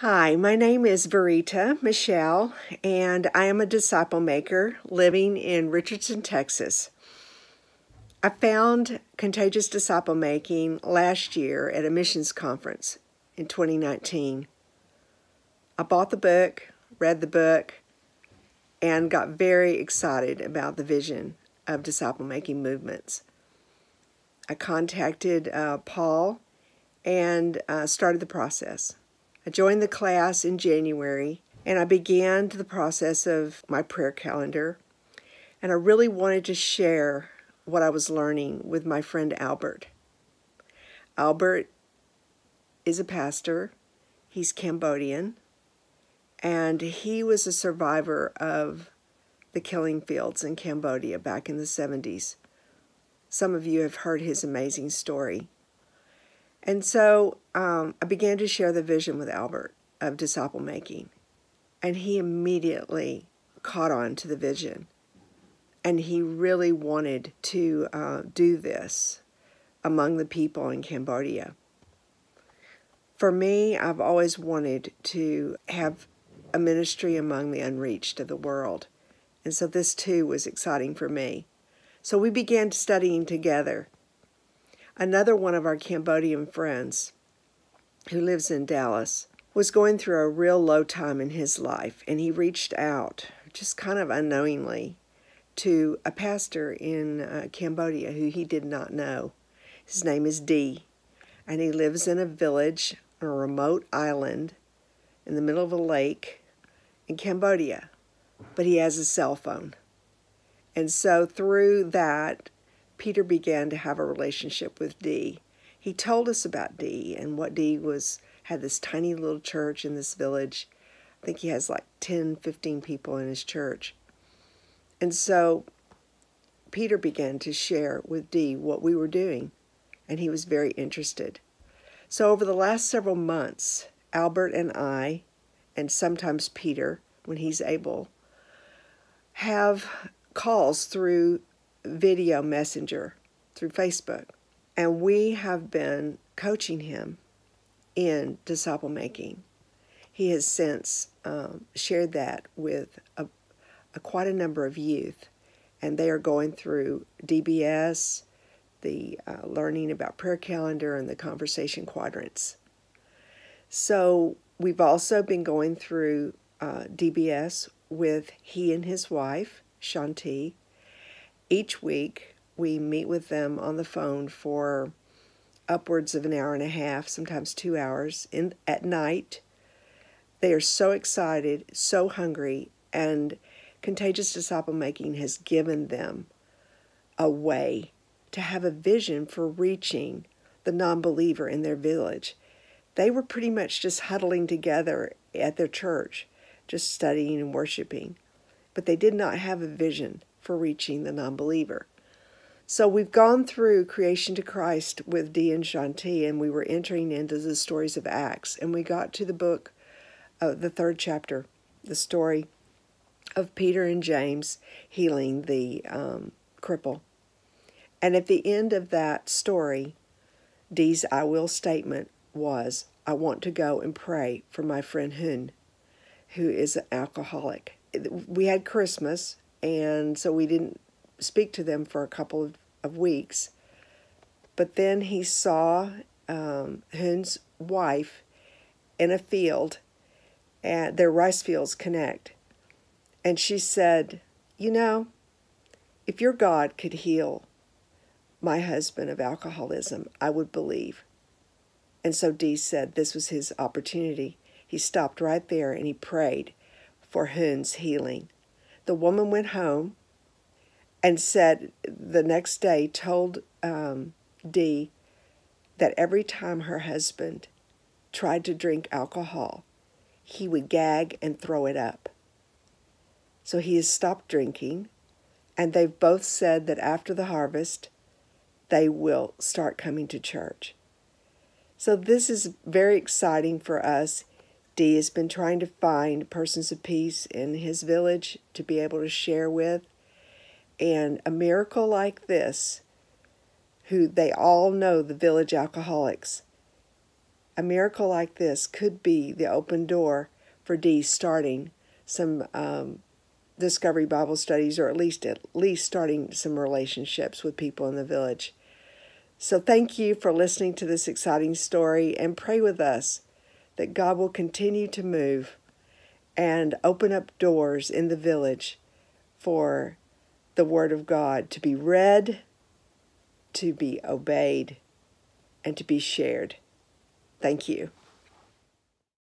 Hi, my name is Verita Michelle, and I am a disciple maker living in Richardson, Texas. I found contagious disciple making last year at a missions conference in 2019. I bought the book, read the book, and got very excited about the vision of disciple making movements. I contacted uh, Paul and uh, started the process. I joined the class in January and I began the process of my prayer calendar. And I really wanted to share what I was learning with my friend Albert. Albert is a pastor, he's Cambodian, and he was a survivor of the killing fields in Cambodia back in the 70s. Some of you have heard his amazing story. And so um, I began to share the vision with Albert of disciple making. And he immediately caught on to the vision. And he really wanted to uh, do this among the people in Cambodia. For me, I've always wanted to have a ministry among the unreached of the world. And so this too was exciting for me. So we began studying together another one of our Cambodian friends who lives in Dallas, was going through a real low time in his life, and he reached out just kind of unknowingly to a pastor in uh, Cambodia who he did not know. His name is D, and he lives in a village on a remote island in the middle of a lake in Cambodia, but he has a cell phone. And so through that, Peter began to have a relationship with Dee. He told us about Dee and what Dee was, had this tiny little church in this village. I think he has like 10, 15 people in his church. And so Peter began to share with Dee what we were doing, and he was very interested. So over the last several months, Albert and I, and sometimes Peter, when he's able, have calls through video messenger through Facebook. And we have been coaching him in disciple making. He has since um, shared that with a, a, quite a number of youth, and they are going through DBS, the uh, learning about prayer calendar, and the conversation quadrants. So we've also been going through uh, DBS with he and his wife, Shanti, each week, we meet with them on the phone for upwards of an hour and a half, sometimes two hours in at night. They are so excited, so hungry, and contagious disciple making has given them a way to have a vision for reaching the non-believer in their village. They were pretty much just huddling together at their church, just studying and worshiping, but they did not have a vision for reaching the non believer. So we've gone through creation to Christ with Dee and Shanti, and we were entering into the stories of Acts, and we got to the book, uh, the third chapter, the story of Peter and James healing the um, cripple. And at the end of that story, Dee's I will statement was, I want to go and pray for my friend Hun, who is an alcoholic. We had Christmas, and so we didn't speak to them for a couple of, of weeks. But then he saw um, Hoon's wife in a field, and uh, their rice fields connect. And she said, You know, if your God could heal my husband of alcoholism, I would believe. And so Dee said this was his opportunity. He stopped right there and he prayed for Hoon's healing. The woman went home and said the next day, told um, D that every time her husband tried to drink alcohol, he would gag and throw it up. So he has stopped drinking, and they've both said that after the harvest, they will start coming to church. So this is very exciting for us. D has been trying to find persons of peace in his village to be able to share with. And a miracle like this, who they all know the village alcoholics, a miracle like this could be the open door for D starting some um, discovery Bible studies or at least at least starting some relationships with people in the village. So thank you for listening to this exciting story and pray with us that God will continue to move and open up doors in the village for the Word of God to be read, to be obeyed, and to be shared. Thank you.